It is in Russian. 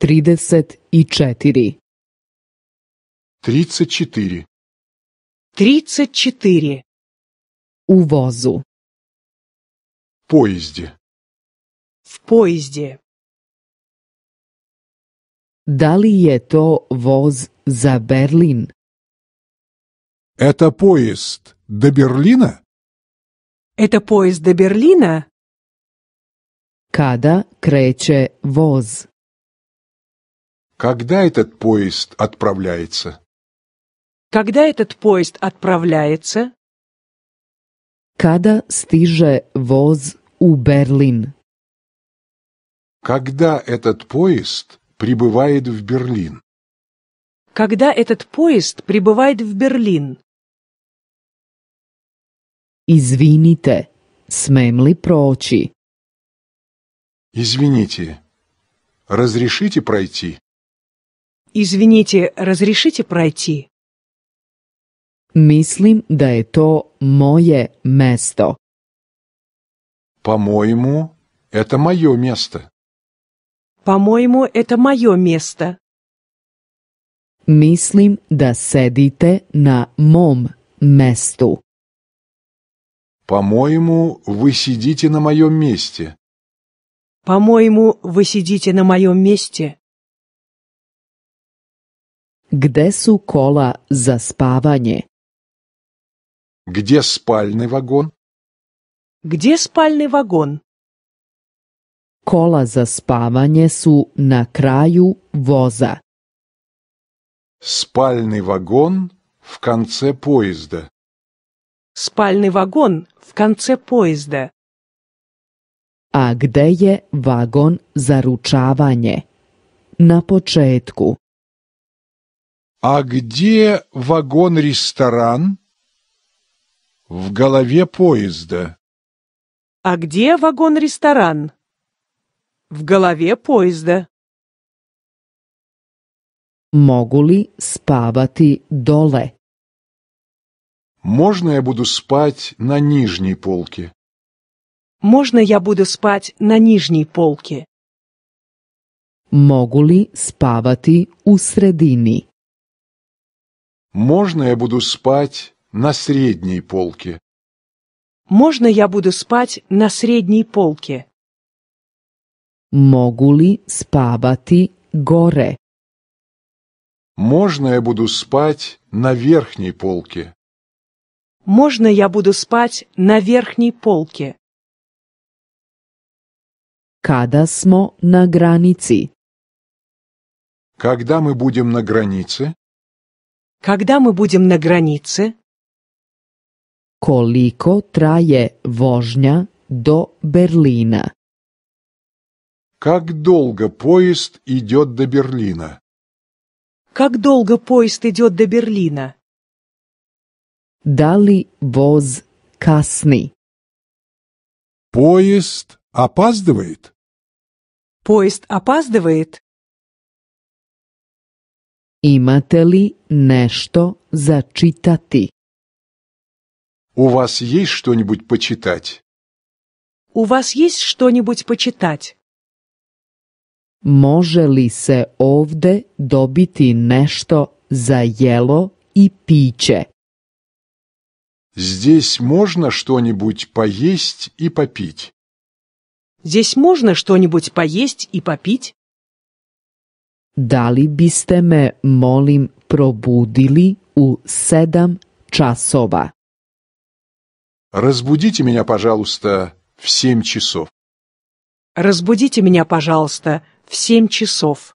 34. 34. 34. У возу. Поезде. В поезде. Да е то воз за Берлин? Это поезд до Берлина? Это поезд до Берлина? Када крече воз? Когда этот поезд отправляется? Когда этот поезд отправляется? Kada стиже воз у Берлин? Когда этот поезд прибывает в Берлин? Когда этот поезд прибывает в Берлин? Извините, смем ли прочи? Извините, разрешите пройти? Извините, разрешите пройти? Мислим, да je to moje mesto. По-моему, это мое место. По-моему, это мое место. Мислим, да sedite на mom месту. По-моему, вы сидите на моем месте. По-моему, вы сидите на моем месте. Gdzie są kola za Gdzie spalny wagon? Gdzie spalny wagon? Kola za spawanie są na kraju woza. Spalny wagon w końcu pojazdu. Spalny wagon w końcu pojazdu. A gdzie wagon zaruczawanie? Na początku. «А где вагон-ресторан?» «В голове поезда». «А где вагон-ресторан?» «В голове поезда». «Могу ли спавати доле?» «Можно я буду спать на нижней полке?» «Можно я буду спать на нижней полке?» «Могу ли спавати у средини?» Можно я буду спать на средней полке? Можно я буду спать на средней полке? Могу ли спабати горе? Можно я буду спать на верхней полке? Можно я буду спать на верхней полке? Када смо на границе? Когда мы будем на границе? Когда мы будем на границе? Колико трае vožnja до Берлина? Как долго поезд идет до Берлина? Как долго поезд идет до Берлина? Дали воз касни? Поезд опаздывает? Поезд опаздывает? Imate li nešto za čitati? У вас есть что-нибудь почитать? У вас есть что-нибудь почитать? Može li se ovde dobiti nešto za jelo i piće? Здесь можно что-нибудь поесть и попить? Здесь можно что-нибудь поесть и попить? da li biste me molim probudili u sedam časova? Разбудите меня, пожалуйста, в семь часов. Разбудите меня, пожалуйста, в семь часов.